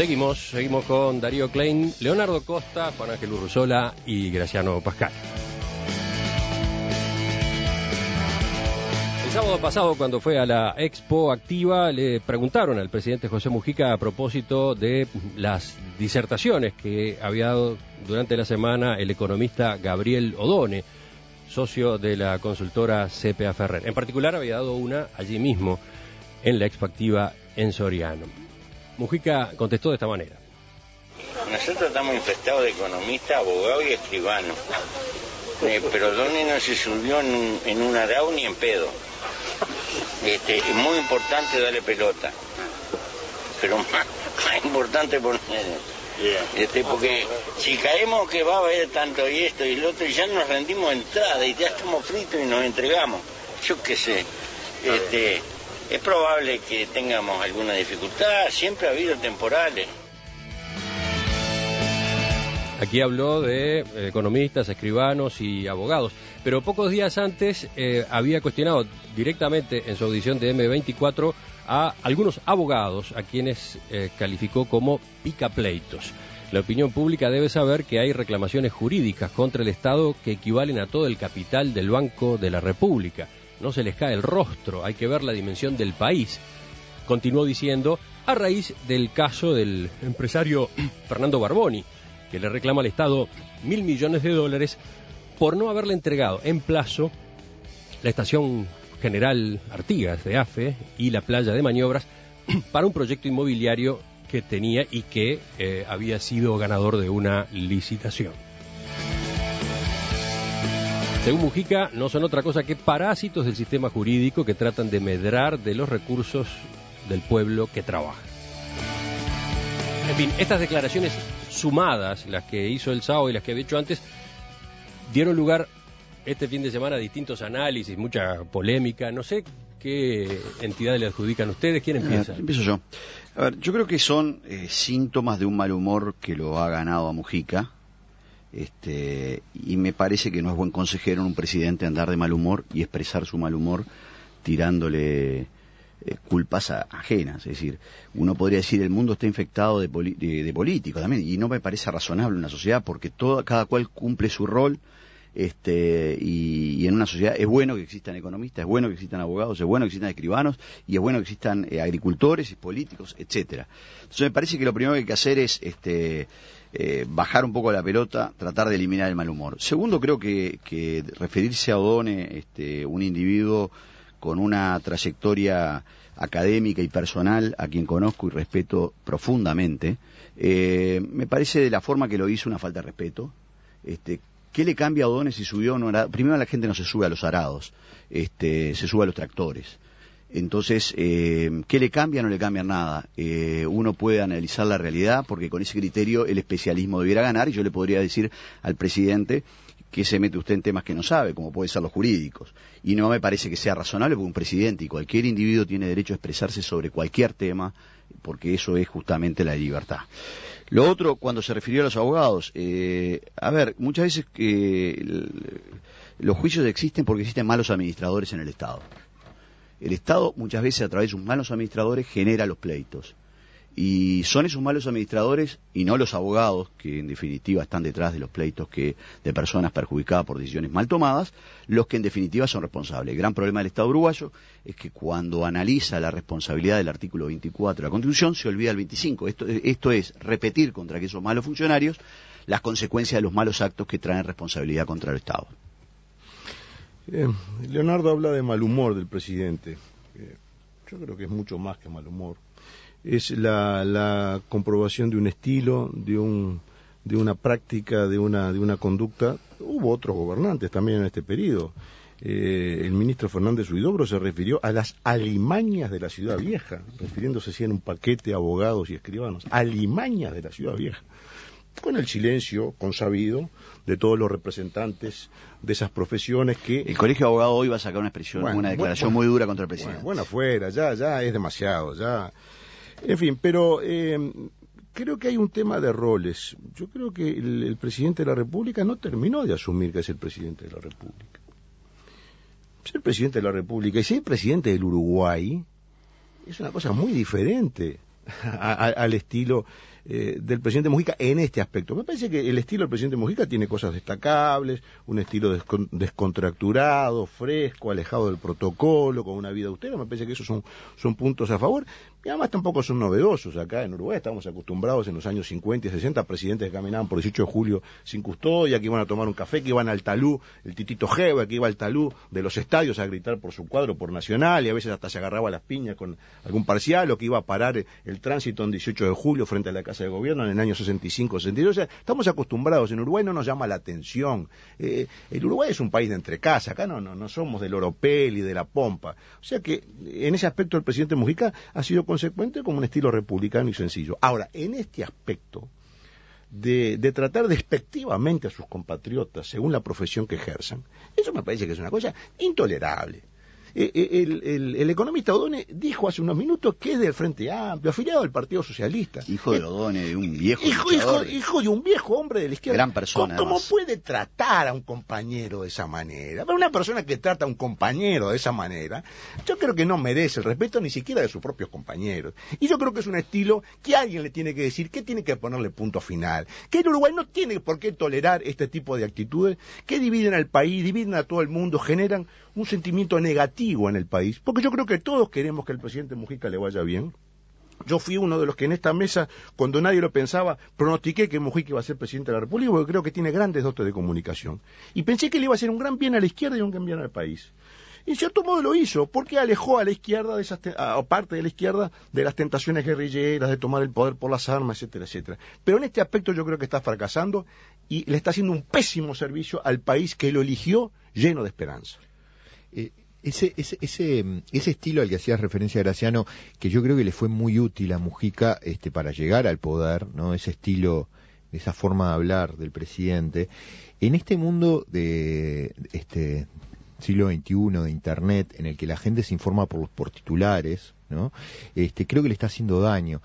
Seguimos, seguimos con Darío Klein, Leonardo Costa, Juan Ángel Urruzola y Graciano Pascal. El sábado pasado, cuando fue a la Expo Activa, le preguntaron al presidente José Mujica a propósito de las disertaciones que había dado durante la semana el economista Gabriel Odone, socio de la consultora CPA Ferrer. En particular había dado una allí mismo, en la Expo Activa en Soriano. Mujica contestó de esta manera. Nosotros estamos infestados de economistas, abogados y escribanos. Eh, pero Donny no se subió en, en un araú ni en pedo. Este, es muy importante darle pelota. Pero más, importante ponerle. Este, porque si caemos que va a haber tanto y esto y lo otro, y ya nos rendimos entrada y ya estamos fritos y nos entregamos. Yo qué sé. Es probable que tengamos alguna dificultad, siempre ha habido temporales. Aquí habló de eh, economistas, escribanos y abogados. Pero pocos días antes eh, había cuestionado directamente en su audición de M24 a algunos abogados a quienes eh, calificó como picapleitos. La opinión pública debe saber que hay reclamaciones jurídicas contra el Estado que equivalen a todo el capital del Banco de la República no se les cae el rostro, hay que ver la dimensión del país. Continuó diciendo, a raíz del caso del empresario Fernando Barboni, que le reclama al Estado mil millones de dólares por no haberle entregado en plazo la estación general Artigas de AFE y la playa de maniobras para un proyecto inmobiliario que tenía y que eh, había sido ganador de una licitación. Según Mujica, no son otra cosa que parásitos del sistema jurídico que tratan de medrar de los recursos del pueblo que trabaja. En fin, estas declaraciones sumadas, las que hizo el SAO y las que había dicho antes, dieron lugar este fin de semana a distintos análisis, mucha polémica. No sé qué entidad le adjudican ustedes, quién eh, empieza. empiezo yo. A ver, yo creo que son eh, síntomas de un mal humor que lo ha ganado a Mujica este, y me parece que no es buen consejero en un presidente andar de mal humor y expresar su mal humor tirándole eh, culpas ajenas. Es decir, uno podría decir el mundo está infectado de, de, políticos también, y no me parece razonable una sociedad porque toda, cada cual cumple su rol. Este, y, en una sociedad es bueno que existan economistas, es bueno que existan abogados, es bueno que existan escribanos y es bueno que existan eh, agricultores y políticos, etcétera. Entonces me parece que lo primero que hay que hacer es este, eh, bajar un poco la pelota, tratar de eliminar el mal humor. Segundo, creo que, referirse a Odone, este, un individuo con una trayectoria académica y personal, a quien conozco y respeto profundamente, eh, me parece de la forma que lo hizo una falta de respeto. Este, ¿Qué le cambia a Odone si subió o no? Primero la gente no se sube a los arados, este, se sube a los tractores. Entonces, eh, ¿qué le cambia? No le cambia nada. Eh, uno puede analizar la realidad porque con ese criterio el especialismo debiera ganar y yo le podría decir al presidente que se mete usted en temas que no sabe, como pueden ser los jurídicos. Y no me parece que sea razonable porque un presidente y cualquier individuo tiene derecho a expresarse sobre cualquier tema porque eso es justamente la libertad. Lo otro, cuando se refirió a los abogados, eh, a ver, muchas veces los juicios existen porque existen malos administradores en el Estado. El Estado muchas veces a través de sus malos administradores genera los pleitos. Y son esos malos administradores y no los abogados, que en definitiva están detrás de los pleitos de personas perjudicadas por decisiones mal tomadas, los que en definitiva son responsables. El gran problema del Estado uruguayo es que cuando analiza la responsabilidad del artículo 24 de la Constitución se olvida el 25. Esto, esto es repetir contra aquellos esos malos funcionarios las consecuencias de los malos actos que traen responsabilidad contra el Estado. Leonardo habla de mal humor del presidente. Eh, yo creo que es mucho más que mal humor. Es la, comprobación de un estilo, de un de una práctica, de una, de una conducta. Hubo otros gobernantes también en este periodo. Eh, el ministro Fernández Huidobro se refirió a las alimañas de la ciudad vieja, refiriéndose así en un paquete de abogados y escribanos, alimañas de la ciudad vieja con el silencio consabido de todos los representantes de esas profesiones que... El Colegio de Abogados hoy va a sacar una expresión, una declaración muy dura contra el presidente. Bueno, fuera, ya, ya es demasiado, ya... En fin, pero em, creo que hay un tema de roles. Yo creo que el, presidente de la República no terminó de asumir que es el presidente de la República. Ser presidente de la República y ser presidente del Uruguay es una cosa muy diferente al estilo eh, del presidente Mujica en este aspecto. Me parece que el estilo del presidente Mujica tiene cosas destacables, un estilo descontracturado, fresco, alejado del protocolo, con una vida austera. Me parece que esos son, son puntos a favor. Y además tampoco son novedosos. Acá en Uruguay estábamos acostumbrados en los años 50 y 60 presidentes que caminaban por 18 de julio sin custodia, que iban a tomar un café, que iban al talú, el titito Jeva, que iba al talú de los estadios a gritar por su cuadro, por Nacional, y a veces hasta se agarraba las piñas con algún parcial, o que iba a parar el tránsito en 18 de julio frente a la Casa de gobierno en el año 65, 62. sea, estamos acostumbrados. En Uruguay no nos llama la atención. Eh, el Uruguay es un país de entrecasa. Acá no, somos del oropel y de la pompa. O sea que en ese aspecto el presidente Mujica ha sido consecuente con un estilo republicano y sencillo. Ahora, en este aspecto de, de tratar despectivamente a sus compatriotas según la profesión que ejerzan, eso me parece que es una cosa intolerable. Eh, eh, el, economista Odone dijo hace unos minutos que es del Frente Amplio, afiliado al Partido Socialista. Hijo de eh, Odone, de un viejo. Hijo, hijo, hijo, de un viejo hombre de la izquierda. Gran persona. ¿Cómo, puede tratar a un compañero de esa manera? Una persona que trata a un compañero de esa manera, yo creo que no merece el respeto ni siquiera de sus propios compañeros. Y yo creo que es un estilo que alguien le tiene que decir, que tiene que ponerle punto final. Que el Uruguay no tiene por qué tolerar este tipo de actitudes que dividen al país, dividen a todo el mundo, generan un sentimiento negativo en el país, porque yo creo que todos queremos que el presidente Mujica le vaya bien. Yo fui uno de los que en esta mesa, cuando nadie lo pensaba, pronostiqué que Mujica iba a ser presidente de la República, porque creo que tiene grandes dotes de comunicación. Y pensé que le iba a hacer un gran bien a la izquierda y un gran bien al país. en cierto modo lo hizo, porque alejó a la izquierda, de esas, parte de la izquierda, de las tentaciones guerrilleras, de tomar el poder por las armas, etcétera, etcétera. Pero en este aspecto yo creo que está fracasando y le está haciendo un pésimo servicio al país que lo eligió lleno de esperanza. Eh, ese, ese, mm, ese, estilo al que hacías referencia Graciano, que yo creo que le fue muy útil a Mujica este, para llegar al poder, ¿no? Ese estilo, esa forma de hablar del presidente. En este mundo de este siglo XXI, de internet, en el que la gente se informa por, por titulares, ¿no? Este, creo que le está haciendo daño.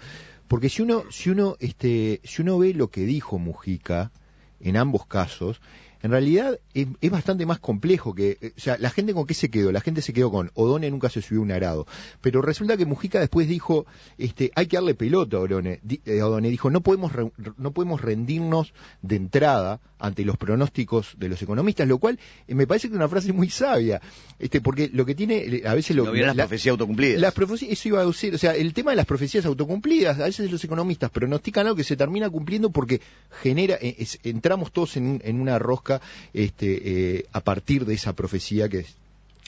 Porque si uno, si uno, este, si uno ve lo que dijo Mujica, en ambos casos, en realidad es, bastante más complejo que, eh, o sea, la gente con qué se quedó, la gente se quedó con Odone nunca se subió un arado, pero resulta que Mujica después dijo, este, hay que darle pelota a Odone, eh, dijo, no podemos no podemos rendirnos de entrada ante los pronósticos de los economistas, lo cual eh, me parece que es una frase muy sabia, este, porque lo que tiene a veces lo las profecías autocumplidas. Las profecías, eso iba a decir, o sea, el tema de las profecías autocumplidas, a veces los economistas pronostican algo que se termina cumpliendo porque genera entramos todos en una rosca este, eh, a partir de esa profecía que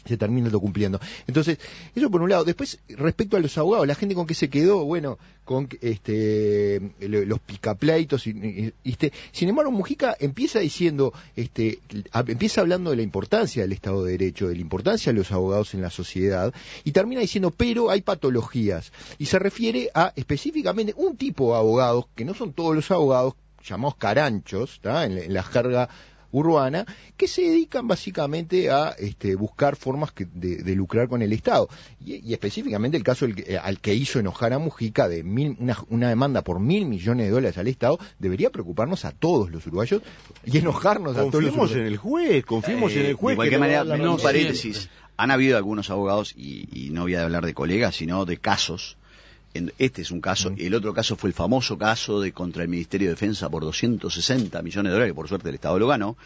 se termina lo cumpliendo. Entonces, eso por un lado. Después, respecto a los abogados, la gente con que se quedó, bueno, con este los picapleitos. Este, sin embargo, Mujica empieza diciendo, este, empieza hablando de la importancia del Estado de Derecho, de la importancia de los abogados en la sociedad, y termina diciendo, pero hay patologías. Y se refiere a específicamente un tipo de abogados, que no son todos los abogados, llamados caranchos, en la jerga urbana, que se dedican básicamente a este, buscar formas de, lucrar con el Estado. Y, específicamente el caso eh, al que hizo enojar a Mujica de mil, una, demanda por mil millones de dólares al Estado, debería preocuparnos a todos los uruguayos y enojarnos a todos los uruguayos. en el juez, confiemos en el eh, juez. De cualquier manera, no, paréntesis, han habido algunos abogados, y, y no voy a hablar de colegas, sino de casos, este es un caso. El otro caso fue el famoso caso de contra el Ministerio de Defensa por 260 millones de dólares, por suerte el Estado lo ganó,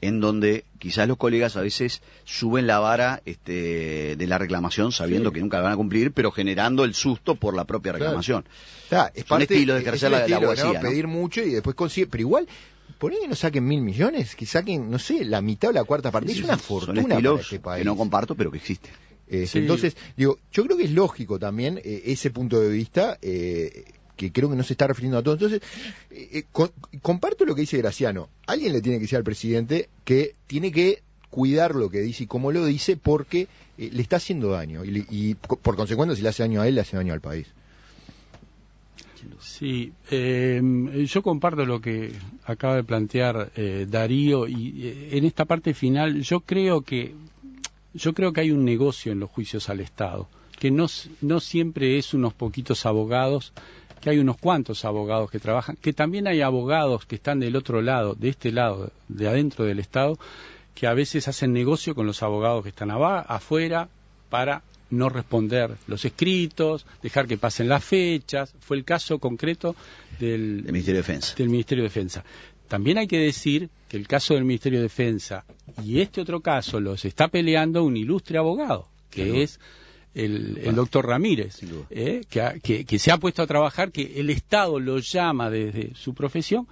en donde quizás los colegas a veces suben la vara este, de la reclamación sabiendo que nunca la van a cumplir, pero generando el susto por la propia reclamación. es parte, un estilo de la, abogacía. ¿no? Pedir mucho y después consigue, pero igual ponen que no saquen mil millones, que saquen, no sé, la mitad o la cuarta parte. es una fortuna este que no comparto, pero que existe. Eh, entonces, digo, yo creo que es lógico también eh, ese punto de vista. Eh, que creo que no se está refiriendo a todo. Entonces, comparto lo que dice Graciano. Alguien le tiene que decir al presidente que tiene que cuidar lo que dice y cómo lo dice porque le está haciendo daño. Y, por consecuencia, si le hace daño a él, le hace daño al país. Sí, em, yo comparto lo que acaba de plantear Darío y en esta parte final yo creo que yo creo que hay un negocio en los juicios al Estado, que no, siempre es unos poquitos abogados, que hay unos cuantos abogados que trabajan, que también hay abogados que están del otro lado, de este lado, de adentro del Estado, que a veces hacen negocio con los abogados que están afuera para no responder los escritos, dejar que pasen las fechas. Fue el caso concreto del, Defensa. Del Ministerio de Defensa. También hay que decir que el caso del Ministerio de Defensa y este otro caso los está peleando un ilustre abogado, que es el, doctor Ramírez, eh, que, se ha puesto a trabajar, que el Estado lo llama desde su profesión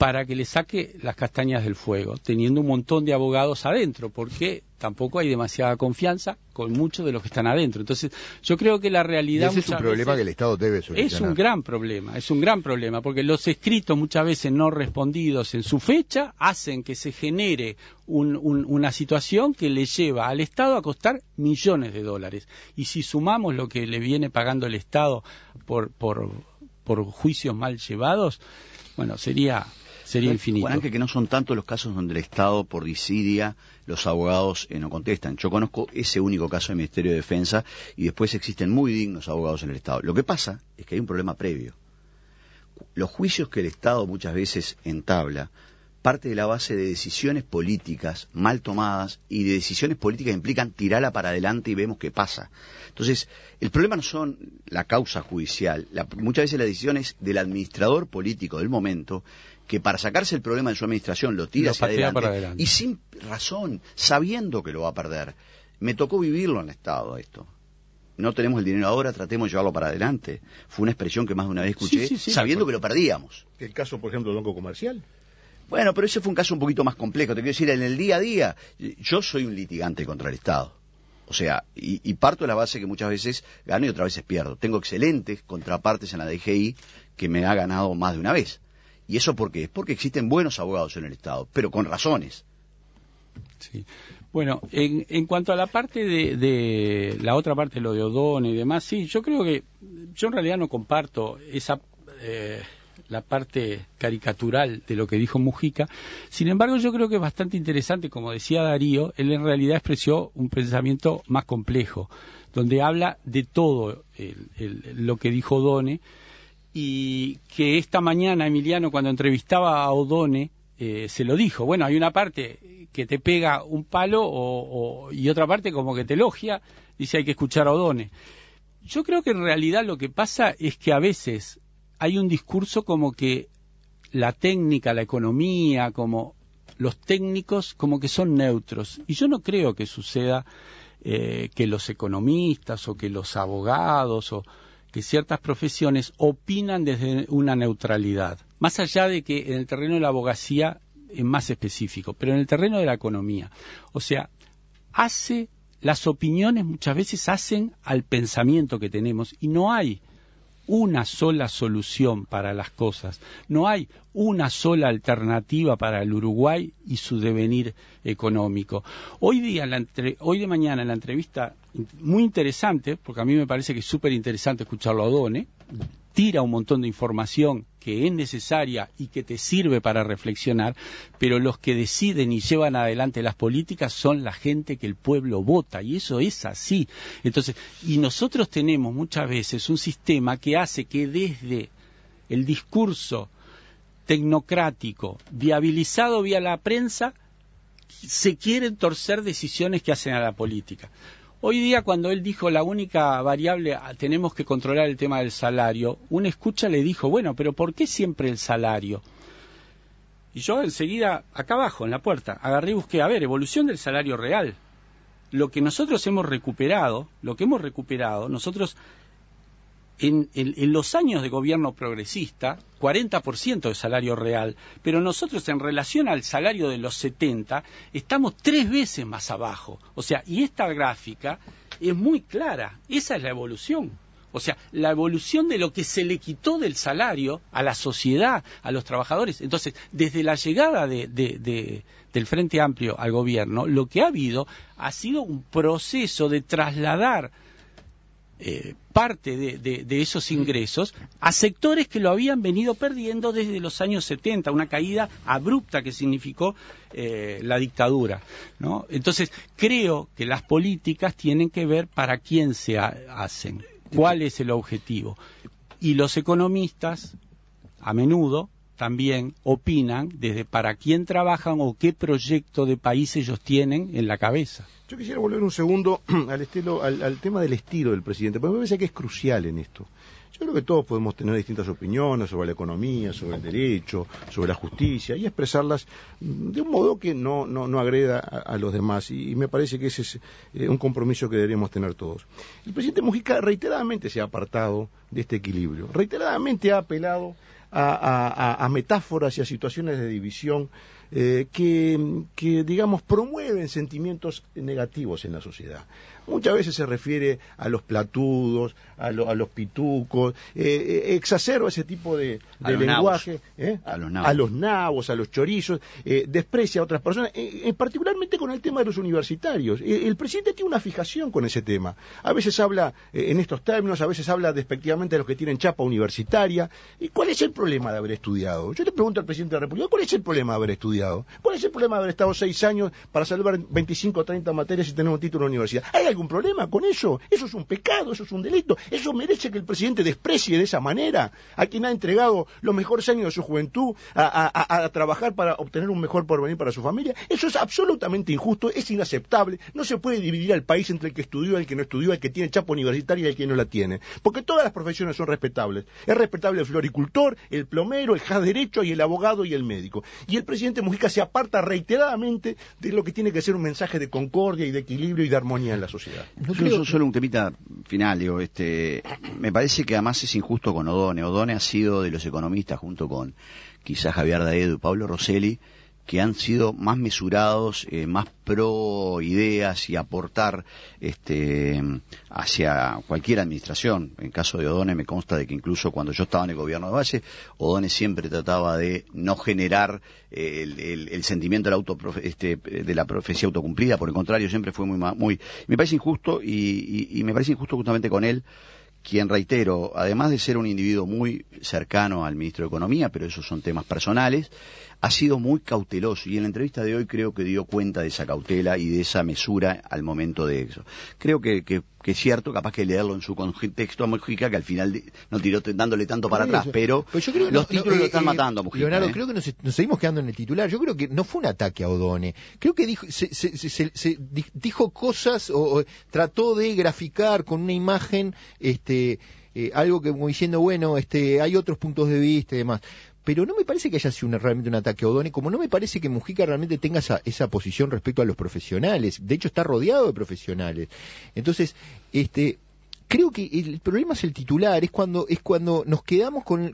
para que le saque las castañas del fuego, teniendo un montón de abogados adentro, porque tampoco hay demasiada confianza con muchos de los que están adentro. Entonces, yo creo que la realidad... es un problema que el Estado debe solucionar. Es un gran problema, es un gran problema, porque los escritos muchas veces no respondidos en su fecha hacen que se genere una situación que le lleva al Estado a costar millones de dólares. Y si sumamos lo que le viene pagando el Estado por, por, por juicios mal llevados, bueno, sería Sería infinito. Juan que no son tantos los casos donde el Estado, por disidia, los abogados eh, no contestan. Yo conozco ese único caso del Ministerio de Defensa y después existen muy dignos abogados en el Estado. Lo que pasa es que hay un problema previo. Los juicios que el Estado muchas veces entabla parte de la base de decisiones políticas mal tomadas y de decisiones políticas que implican tirarla para adelante y vemos qué pasa. Entonces, el problema no son la causa judicial, muchas veces la decisión es del administrador político del momento que para sacarse el problema de su administración lo tira hacia adelante, y sin razón, sabiendo que lo va a perder. Me tocó vivirlo en el Estado esto. No tenemos el dinero ahora, tratemos de llevarlo para adelante. Fue una expresión que más de una vez escuché, sabiendo que lo perdíamos. El caso, por ejemplo, del Banco Comercial. Bueno, pero ese fue un caso un poquito más complejo. Te quiero decir, en el día a día, yo soy un litigante contra el Estado. O sea, y, y, parto de la base que muchas veces gano y otras veces pierdo. Tengo excelentes contrapartes en la DGI que me ha ganado más de una vez. ¿Y eso por qué? Porque existen buenos abogados en el Estado, pero con razones. Bueno, en, en cuanto a la parte de, la otra parte, lo de Odone y demás, sí, yo creo que yo en realidad no comparto esa eh, la parte caricatural de lo que dijo Mujica. Sin embargo, yo creo que es bastante interesante, como decía Darío, él en realidad expresó un pensamiento más complejo, donde habla de todo lo que dijo Odone y que esta mañana Emiliano cuando entrevistaba a Odone eh, se lo dijo, bueno, hay una parte que te pega un palo o, y otra parte como que te elogia, dice hay que escuchar a Odone. Yo creo que en realidad lo que pasa es que a veces hay un discurso como que la técnica, la economía, como los técnicos como que son neutros. Y yo no creo que suceda eh, que los economistas o que los abogados o que ciertas profesiones opinan desde una neutralidad, más allá de que en el terreno de la abogacía es más específico, pero en el terreno de la economía. O sea, hace las opiniones muchas veces hacen al pensamiento que tenemos y no hay una sola solución para las cosas, no hay una sola alternativa para el Uruguay y su devenir económico. Hoy día, hoy de mañana, en la entrevista muy interesante, porque a mí me parece que es súper interesante escucharlo a Done, tira un montón de información que es necesaria y que te sirve para reflexionar, pero los que deciden y llevan adelante las políticas son la gente que el pueblo vota, y eso es así. Entonces, y nosotros tenemos muchas veces un sistema que hace que desde el discurso tecnocrático, viabilizado vía la prensa, se quieren torcer decisiones que hacen a la política. Hoy día cuando él dijo la única variable, ah, tenemos que controlar el tema del salario, una escucha le dijo, bueno, pero ¿por qué siempre el salario? Y yo enseguida, acá abajo, en la puerta, agarré y busqué, a ver, evolución del salario real. Lo que nosotros hemos recuperado, lo que hemos recuperado, nosotros en, los años de gobierno progresista, 40% de salario real, pero nosotros en relación al salario de los 70 estamos tres veces más abajo. O sea, y esta gráfica es muy clara, esa es la evolución. O sea, la evolución de lo que se le quitó del salario a la sociedad, a los trabajadores. Entonces, desde la llegada de, del Frente Amplio al gobierno, lo que ha habido ha sido un proceso de trasladar eh, parte de, esos ingresos a sectores que lo habían venido perdiendo desde los años 70, una caída abrupta que significó eh, la dictadura. Entonces, creo que las políticas tienen que ver para quién se hacen, cuál es el objetivo. Y los economistas, a menudo, también opinan desde para quién trabajan o qué proyecto de país ellos tienen en la cabeza. Yo quisiera volver un segundo al, estilo, al, tema del estilo del presidente, porque me parece que es crucial en esto. Yo creo que todos podemos tener distintas opiniones sobre la economía, sobre el derecho, sobre la justicia y expresarlas de un modo que no, no, agreda a, los demás. Y, me parece que ese es eh, un compromiso que deberíamos tener todos. El presidente Mujica reiteradamente se ha apartado de este equilibrio, reiteradamente ha apelado a, metáforas y a situaciones de división eh, que, que, digamos, promueven sentimientos negativos en la sociedad muchas veces se refiere a los platudos, a, los pitucos, eh, eh, exacerba ese tipo de, lenguaje, ¿eh? a, los nabos, a los chorizos, desprecia a otras personas, particularmente con el tema de los universitarios. El, presidente tiene una fijación con ese tema. A veces habla en estos términos, a veces habla despectivamente de los que tienen chapa universitaria. ¿Y cuál es el problema de haber estudiado? Yo te pregunto al presidente de la República, ¿cuál es el problema de haber estudiado? ¿Cuál es el problema de haber estado seis años para salvar 25 o 30 materias y tener un título en universidad? un problema con eso. Eso es un pecado, eso es un delito. Eso merece que el presidente desprecie de esa manera a quien ha entregado los mejores años de su juventud a, trabajar para obtener un mejor porvenir para su familia. Eso es absolutamente injusto, es inaceptable. No se puede dividir al país entre el que estudió, el que no estudió, el que tiene chapa universitaria y el que no la tiene. Porque todas las profesiones son respetables. Es respetable el floricultor, el plomero, el derecho y el abogado y el médico. Y el presidente Mujica se aparta reiteradamente de lo que tiene que ser un mensaje de concordia y de equilibrio y de armonía en la sociedad solo un temita final, digo, este, me parece que además es injusto con Odone. Odone ha sido de los economistas, junto con quizás Javier Daedo y Pablo Rosselli, que han sido más mesurados, eh, más pro ideas y aportar este, hacia cualquier administración. En caso de Odone me consta de que incluso cuando yo estaba en el gobierno de Valle, Odone siempre trataba de no generar eh, el, sentimiento este, de la, profecía autocumplida, por el contrario, siempre fue muy... me parece injusto y, y me parece injusto justamente con él quien, reitero, además de ser un individuo muy cercano al ministro de Economía, pero esos son temas personales, ha sido muy cauteloso y en la entrevista de hoy creo que dio cuenta de esa cautela y de esa mesura al momento de eso. Creo que, es cierto, capaz que leerlo en su contexto a Mujica, que al final no tiró dándole tanto para atrás, pero los títulos lo eh, están eh, matando a Leonardo, ¿eh? creo que nos, seguimos quedando en el titular. Yo creo que no fue un ataque a Odone. Creo que dijo, se, dijo cosas o, trató de graficar con una imagen este, algo que como diciendo, bueno, este, hay otros puntos de vista y demás pero no me parece que haya sido realmente un ataque a como no me parece que Mujica realmente tenga esa, esa, posición respecto a los profesionales. De hecho, está rodeado de profesionales. Entonces, este, creo que el problema es el titular, es cuando, es cuando nos quedamos con,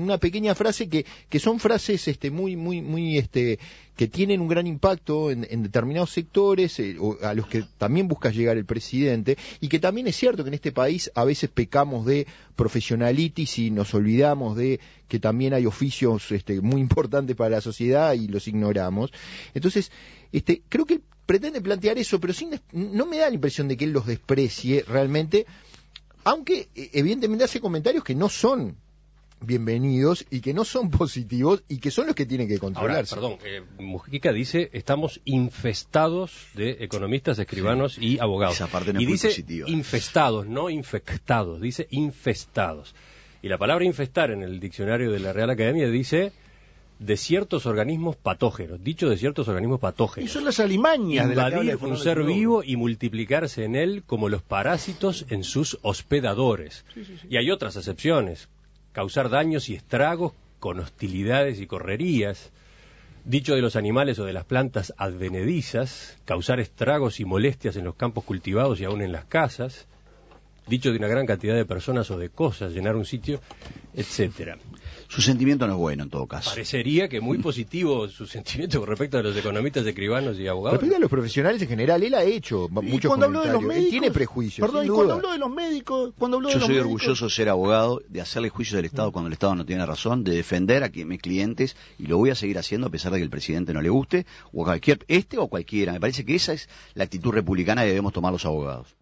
una pequeña frase que, que son frases este, muy, muy, muy, este, que tienen un gran impacto en, determinados sectores, eh, a los que también busca llegar el presidente, y que también es cierto que en este país a veces pecamos de profesionalitis y nos olvidamos de que también hay oficios este, muy importantes para la sociedad y los ignoramos. Entonces, este, creo que él pretende plantear eso, pero sin, no me da la impresión de que él los desprecie realmente aunque eh, evidentemente hace comentarios que no son bienvenidos y que no son positivos y que son los que tienen que controlarse. perdón, eh, Mujica dice estamos infestados de economistas, escribanos y abogados. y dice infestados, no infectados, dice infestados. Y la palabra infestar en el diccionario de la Real Academia dice de ciertos organismos patógenos, dicho de ciertos organismos patógenos. Y son las alimañas Invadir un ser vivo y multiplicarse en él como los parásitos en sus hospedadores. Y hay otras excepciones, causar daños y estragos con hostilidades y correrías. Dicho de los animales o de las plantas advenedizas, causar estragos y molestias en los campos cultivados y aún en las casas dicho de una gran cantidad de personas o de cosas, llenar un sitio, etcétera. Su sentimiento no es bueno en todo caso. Parecería que muy positivo su sentimiento con respecto a los economistas, escribanos y abogados. Respecto a los profesionales en general, él ha hecho y muchos cuando habló de los médicos, tiene prejuicios. Perdón, y cuando habló de los médicos, cuando habló Yo soy orgulloso de ser abogado, de hacerle juicio del Estado cuando el Estado no tiene razón, de defender a mis clientes y lo voy a seguir haciendo a pesar de que el presidente no le guste o a cualquier este o cualquiera. Me parece que esa es la actitud republicana que debemos tomar los abogados.